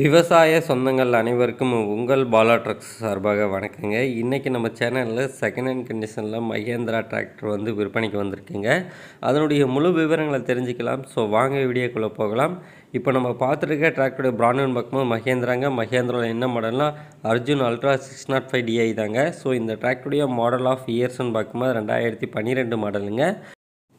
விவசாய சொந்தங்கள் அனைவருக்கும் உங்கள் பாலா ட்ரக்ஸ் சார்பாக வணக்கங்க இன்றைக்கி நம்ம சேனலில் செகண்ட் ஹேண்ட் கண்டிஷனில் மகேந்திரா டிராக்டர் வந்து விற்பனைக்கு வந்திருக்குங்க அதனுடைய முழு விவரங்களை தெரிஞ்சுக்கலாம் ஸோ வாங்க வீடியோக்குள்ளே போகலாம் இப்போ நம்ம பார்த்துருக்க டிராக்டருடைய பிராண்ட் பக்கமும் மகேந்திராங்க மகேந்திராவில் என்ன மாடல்னால் Arjun ultra six not five DI தாங்க ஸோ இந்த டிராக்டருடைய மாடல் ஆஃப் இயர்ஸ்னு பார்க்கும்போது ரெண்டாயிரத்தி பன்னிரெண்டு மாடலுங்க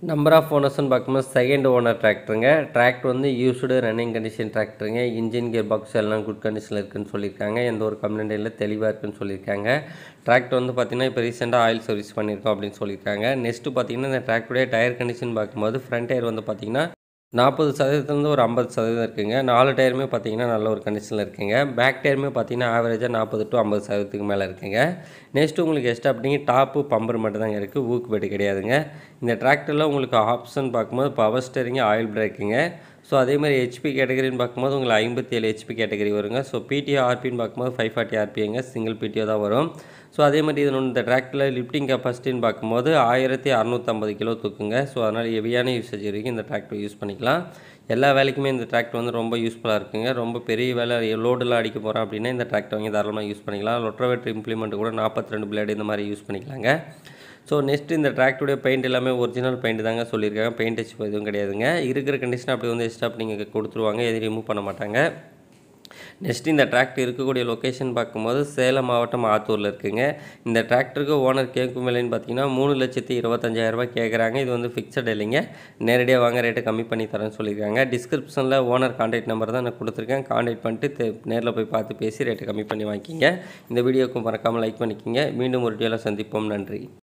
நம்பர் ஆஃப் ஓனர்ஸ்னு பார்க்கும்போது செகண்ட் ஓனர் டிராக்டருங்க டிராக்டர் வந்து யூஸ்டு ரன்னிங் கண்டிஷன் டிராக்டருங்க இன்ஜின் கியர் பாக்ஸ் எல்லாம் குட் கண்டிஷனில் இருக்குதுன்னு சொல்லியிருக்காங்க எந்த ஒரு கம்ப்ளைண்ட் இல்லை தெளிவாக இருக்குன்னு சொல்லியிருக்காங்க டிராக்டர் வந்து பார்த்திங்கன்னா இப்போ ரீசெண்டாக ஆயில் சர்வீஸ் பண்ணியிருக்கோம் அப்படின்னு சொல்லியிருக்காங்க நெக்ஸ்ட்டு பார்த்திங்கன்னா இந்த டிராக்டருடைய டயர் கண்டிஷன் பார்க்கும்போது ஃப்ரண்ட் டயர் வந்து பார்த்திங்கன்னா நாற்பது சதவீதத்துலேருந்து ஒரு ஐம்பது சதவீதம் இருக்குங்க நாலு டயருமே பார்த்தீங்கன்னா நல்ல ஒரு கண்டிஷனில் இருக்குங்க பேக் டயருமே பார்த்தீங்கன்னா ஆவரேஜாக நாற்பது டு ஐம்பது சதவீதத்துக்கு மேலே இருக்குங்க நெக்ஸ்ட் உங்களுக்கு எக்ஸ்ட்ரா அப்படிங்க டாப்பு பம்பர் மட்டும்தாங்க இருக்குது ஊக்கு பெட்டு கிடையாதுங்க இந்த டிராக்டரில் உங்களுக்கு ஆப்ஷன் பார்க்கும்போது பவர் ஸ்டேரிங்கு ஆயில் பிரேக்குங்க ஸோ அதே மாதிரி ஹெச்பி கேட்டகரின்னு பார்க்கும்போது உங்களுக்கு ஐம்பத்தி ஏழு ஹெச்பி கேட்டகரி வருங்க ஸோ பிடிஓ ஆர்பின்னு பார்க்கும்போது ஃபைவ் ஃபார்ட்டி ஆர்பிங்க சிங்கிள் பிடிஓ தான் வரும் ஸோ அதே மாதிரி இதனோட இந்த ட்ராக்டரில் லிஃப்டிங் கெப்பாசிட்டின்னு பார்க்கும்போது ஆயிரத்தி அறநூற்றம்பது கிலோ தூக்குங்க ஸோ அதனால் ஹெவியான யூசேஜ் இருக்குது இந்த டிராக்டர் யூஸ் பண்ணிக்கலாம் எல்லா வேலைக்குமே இந்த டிராக்டர் வந்து ரொம்ப யூஸ்ஃபுல்லாக இருக்குங்க ரொம்ப பெரிய வேலை லோடெல்லாம் அடிக்க போகிறோம் அப்படின்னா இந்த டிராக்டர் வாங்கி தாராளமாக யூஸ் பண்ணிக்கலாம் ரொட்டோவேட்டர் இம்ப்ளிமெண்ட் கூட நாற்பத்தி ரெண்டு பிளேடு இந்த மாதிரி யூஸ் பண்ணிக்கலாங்க ஸோ நெக்ஸ்ட் இந்த ட்ராக்டுடைய பெயிண்ட் எல்லாமே ஒரிஜினல் பெயிண்ட் தாங்க சொல்லியிருக்காங்க பெயிண்ட் அச்சு எதுவும் கிடையாதுங்க இருக்கிற கண்டிஷன் அப்படி வந்து எக்ஸ்ட்ரா நீங்கள் கொடுத்துருவாங்க எதுவும் ரிமூவ் பண்ண மாட்டாங்க நெக்ஸ்ட் இந்த டிராக்டர் இருக்கக்கூடிய லொக்கேஷன் பார்க்கும்போது சேலம் மாவட்டம் ஆத்தூரில் இருக்குதுங்க இந்த டிராக்டருக்கு ஓனர் கேட்கும் விலைன்னு பார்த்தீங்கன்னா மூணு லட்சத்தி இருபத்தஞ்சாயிரரூபா கேட்குறாங்க இது வந்து ஃபிக்ஸட் இல்லைங்க நேரடியாக வாங்க ரேட்டு கம்மி பண்ணி தரேன்னு சொல்லியிருக்காங்க டிஸ்கிரிப்ஷனில் ஓனர் காண்டாக்ட் நம்பர் தான் நான் கொடுத்துருக்கேன் காண்டாக்ட் பண்ணிட்டு நேரில் போய் பார்த்து பேசி ரேட்டு கம்மி பண்ணி வாங்கிக்கிங்க இந்த வீடியோக்கும் மறக்காமல் லைக் பண்ணிக்கிங்க மீண்டும் ஒரு டேலாக சந்திப்போம் நன்றி